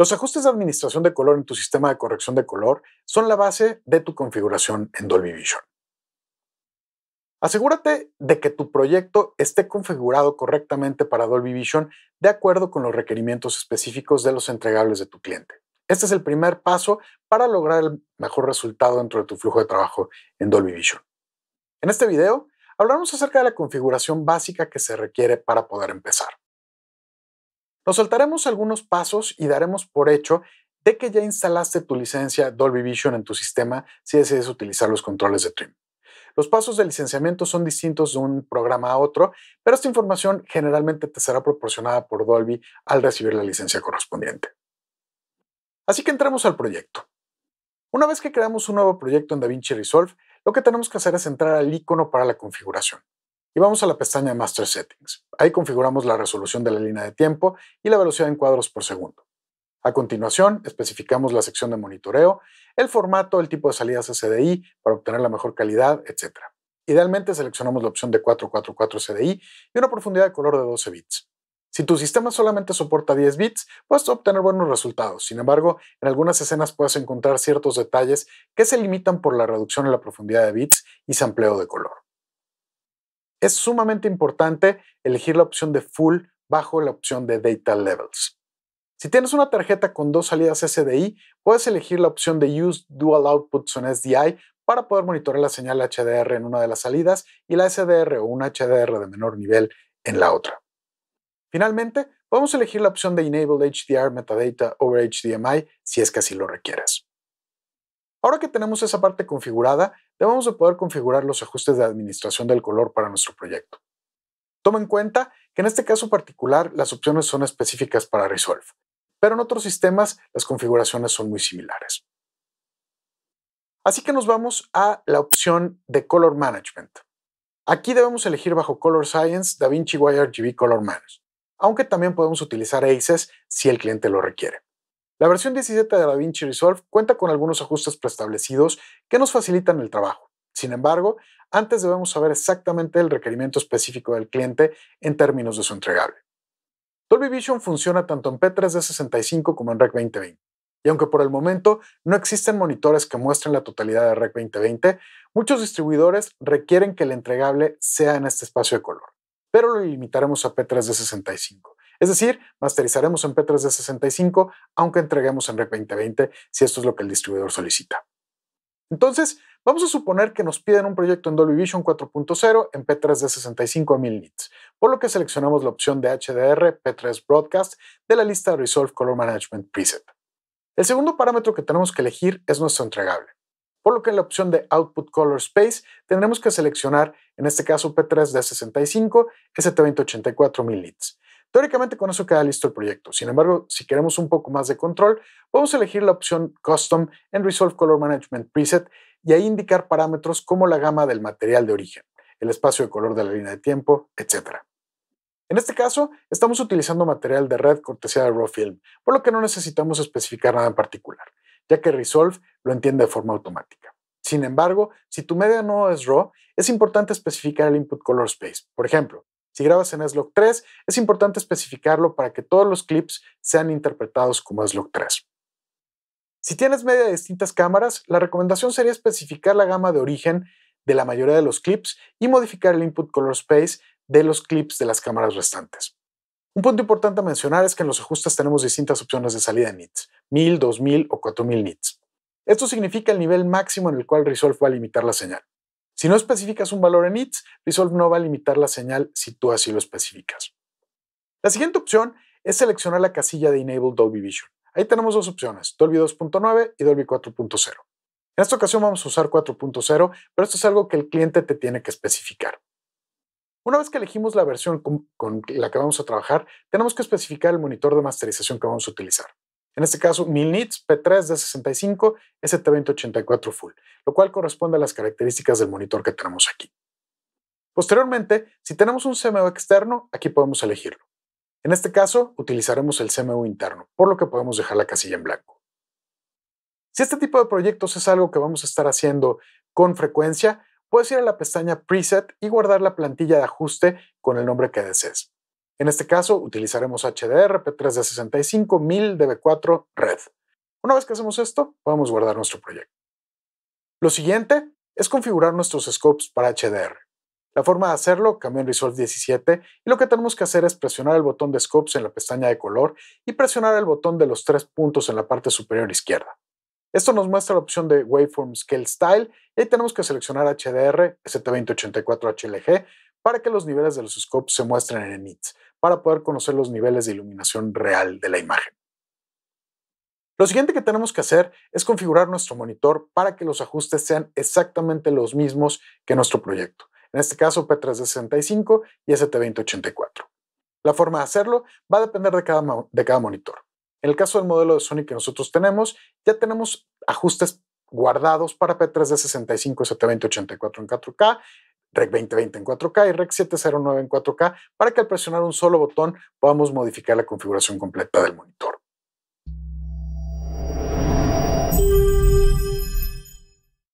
Los ajustes de administración de color en tu sistema de corrección de color son la base de tu configuración en Dolby Vision. Asegúrate de que tu proyecto esté configurado correctamente para Dolby Vision de acuerdo con los requerimientos específicos de los entregables de tu cliente. Este es el primer paso para lograr el mejor resultado dentro de tu flujo de trabajo en Dolby Vision. En este video hablaremos acerca de la configuración básica que se requiere para poder empezar. Nos saltaremos algunos pasos y daremos por hecho de que ya instalaste tu licencia Dolby Vision en tu sistema si decides utilizar los controles de Trim. Los pasos de licenciamiento son distintos de un programa a otro, pero esta información generalmente te será proporcionada por Dolby al recibir la licencia correspondiente. Así que entremos al proyecto. Una vez que creamos un nuevo proyecto en DaVinci Resolve, lo que tenemos que hacer es entrar al icono para la configuración y vamos a la pestaña Master Settings. Ahí configuramos la resolución de la línea de tiempo y la velocidad en cuadros por segundo. A continuación, especificamos la sección de monitoreo, el formato, el tipo de salidas SDI para obtener la mejor calidad, etc. Idealmente seleccionamos la opción de 444 SDI y una profundidad de color de 12 bits. Si tu sistema solamente soporta 10 bits, puedes obtener buenos resultados. Sin embargo, en algunas escenas puedes encontrar ciertos detalles que se limitan por la reducción en la profundidad de bits y sampleo de color. Es sumamente importante elegir la opción de Full bajo la opción de Data Levels. Si tienes una tarjeta con dos salidas SDI, puedes elegir la opción de Use Dual Outputs on SDI para poder monitorear la señal HDR en una de las salidas y la SDR o un HDR de menor nivel en la otra. Finalmente, podemos elegir la opción de Enable HDR Metadata over HDMI si es que así lo requieres. Ahora que tenemos esa parte configurada, debemos de poder configurar los ajustes de administración del color para nuestro proyecto. Toma en cuenta que en este caso particular las opciones son específicas para Resolve, pero en otros sistemas las configuraciones son muy similares. Así que nos vamos a la opción de Color Management. Aquí debemos elegir bajo Color Science DaVinci YRGB Color Manage, aunque también podemos utilizar ACES si el cliente lo requiere. La versión 17 de DaVinci Resolve cuenta con algunos ajustes preestablecidos que nos facilitan el trabajo. Sin embargo, antes debemos saber exactamente el requerimiento específico del cliente en términos de su entregable. Dolby Vision funciona tanto en P3D65 como en Rec 2020. Y aunque por el momento no existen monitores que muestren la totalidad de Rec 2020, muchos distribuidores requieren que el entregable sea en este espacio de color, pero lo limitaremos a P3D65, es decir, masterizaremos en P3 de 65, aunque entreguemos en REC 2020 si esto es lo que el distribuidor solicita. Entonces, vamos a suponer que nos piden un proyecto en Dolby Vision 4.0 en P3 de 65 a 1000 nits, por lo que seleccionamos la opción de HDR P3 Broadcast de la lista Resolve Color Management Preset. El segundo parámetro que tenemos que elegir es nuestro entregable, por lo que en la opción de Output Color Space tendremos que seleccionar, en este caso P3 de 65 ST2084 1000 nits, Teóricamente con eso queda listo el proyecto. Sin embargo, si queremos un poco más de control, podemos elegir la opción Custom en Resolve Color Management Preset y ahí indicar parámetros como la gama del material de origen, el espacio de color de la línea de tiempo, etc. En este caso, estamos utilizando material de red cortesía de Raw Film, por lo que no necesitamos especificar nada en particular, ya que Resolve lo entiende de forma automática. Sin embargo, si tu media no es RAW, es importante especificar el input color space. Por ejemplo, si grabas en SLOC 3, es importante especificarlo para que todos los clips sean interpretados como SLOC 3. Si tienes media de distintas cámaras, la recomendación sería especificar la gama de origen de la mayoría de los clips y modificar el input color space de los clips de las cámaras restantes. Un punto importante a mencionar es que en los ajustes tenemos distintas opciones de salida en nits, 1000, 2000 o 4000 nits. Esto significa el nivel máximo en el cual Resolve va a limitar la señal. Si no especificas un valor en ITS, Resolve no va a limitar la señal si tú así lo especificas. La siguiente opción es seleccionar la casilla de Enable Dolby Vision. Ahí tenemos dos opciones, Dolby 2.9 y Dolby 4.0. En esta ocasión vamos a usar 4.0, pero esto es algo que el cliente te tiene que especificar. Una vez que elegimos la versión con, la que vamos a trabajar, tenemos que especificar el monitor de masterización que vamos a utilizar. En este caso, 1000 nits, P3 de 65 ST2084 Full, lo cual corresponde a las características del monitor que tenemos aquí. Posteriormente, si tenemos un CMU externo, aquí podemos elegirlo. En este caso, utilizaremos el CMU interno, por lo que podemos dejar la casilla en blanco. Si este tipo de proyectos es algo que vamos a estar haciendo con frecuencia, puedes ir a la pestaña Preset y guardar la plantilla de ajuste con el nombre que desees. En este caso utilizaremos HDR, P3D65, 1000, DB4, Red. Una vez que hacemos esto, podemos guardar nuestro proyecto. Lo siguiente es configurar nuestros scopes para HDR. La forma de hacerlo cambió en Resolve 17 y lo que tenemos que hacer es presionar el botón de Scopes en la pestaña de color y presionar el botón de los tres puntos en la parte superior izquierda. Esto nos muestra la opción de Waveform Scale Style y tenemos que seleccionar HDR ST2084 HLG para que los niveles de los scopes se muestren en nits, para poder conocer los niveles de iluminación real de la imagen. Lo siguiente que tenemos que hacer es configurar nuestro monitor para que los ajustes sean exactamente los mismos que nuestro proyecto, en este caso p 3 65 y ST2084. La forma de hacerlo va a depender de cada, de cada monitor. En el caso del modelo de Sony que nosotros tenemos, ya tenemos ajustes guardados para P3D65 ST2084 en 4K REC 2020 en 4K y REC 709 en 4K para que al presionar un solo botón podamos modificar la configuración completa del monitor.